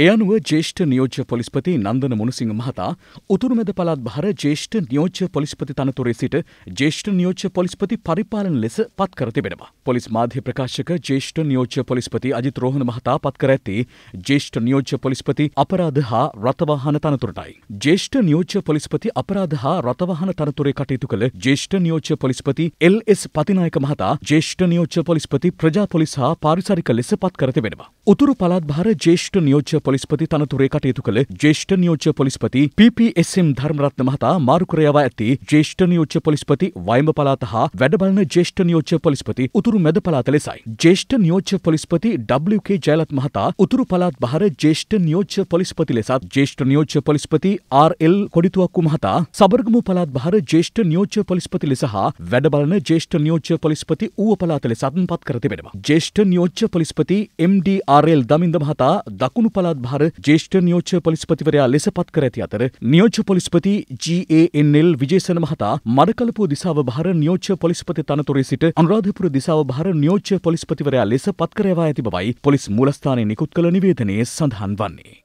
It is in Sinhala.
ඒ අනුව ජේෂ්ඨ නියෝජ්‍ය පොලිස්පති නන්දන මුණසිංහ මහතා උතුරුමැද පළාත් භාර ජේෂ්ඨ නියෝජ්‍ය පොලිස්පති තනතුරේ සිට ජේෂ්ඨ නියෝජ්‍ය පොලිස්පති පරිපාලන ලෙස පත් කර තිබෙනවා. පොලිස් මාධ්‍ය ප්‍රකාශක ජේෂ්ඨ නියෝජ්‍ය පොලිස්පති අජිත් රෝහණ මහතා පත් කර ඇත්තේ ජේෂ්ඨ නියෝජ්‍ය පොලිස්පති අපරාධ හා රථවාහන තනතුරටයි. ජේෂ්ඨ නියෝජ්‍ය පොලිස්පති අපරාධ හා රථවාහන තනතුරේ කටයුතු කළ ජේෂ්ඨ නියෝජ්‍ය පොලිස්පති එල් එස් පතිනායක මහතා ජේෂ්ඨ නියෝජ්‍ය පොලිස්පති ප්‍රජා පොලිස් හා පාරිසරික ලෙස පත් කර තිබෙනවා. උතුරු පළාත් භාර ජේෂ්ඨ නියෝජ්‍ය පොලිස්පති තනතුරේ කටයුතු කළ ජේෂ්ඨ නියෝජ්‍ය පොලිස්පති PPSM ධර්මරත්න මහතා මාරුකර යවා ඇති ජේෂ්ඨ නියෝජ්‍ය පොලිස්පති වයඹ පළාත හා වැඩබලන ජේෂ්ඨ නියෝජ්‍ය පොලිස්පති උතුරු මැද පළාත ලෙසයි. ජේෂ්ඨ නියෝජ්‍ය පොලිස්පති WK ජයලත් මහතා උතුරු පළාත් බහර ජේෂ්ඨ නියෝජ්‍ය පොලිස්පති ලෙසත් ජේෂ්ඨ නියෝජ්‍ය පොලිස්පති RL කොඩිතුවක්කු මහතා සබර්ගමු පළාත් බහර ජේෂ්ඨ නියෝජ්‍ය පොලිස්පති ලෙස හා වැඩබලන ජේෂ්ඨ නියෝජ්‍ය පොලිස්පති ඌව පළාත ලෙසත් පත් කර තිබෙනවා. ජේෂ්ඨ නියෝජ්‍ය පොලිස්පති MDRL දමින්ද මහතා දකුණු පළාත් අනුරාධභාර ජේෂ්ඨ නියෝජ්‍ය පොලිස්පතිවරයා ලෙස පත් කර ඇති අතර නියෝජ්‍ය පොලිස්පති ජANL විජේසන මහතා මඩකලපුව දිසාව භාර නියෝජ්‍ය පොලිස්පති තනතුරේ සිට අනුරාධපුර දිසාව භාර නියෝජ්‍ය පොලිස්පතිවරයා ලෙස පත් කර ඇති බවයි පොලිස් මූලස්ථානයේ නිකුත් කළ නිවේදනයේ සඳහන් වන්නේ.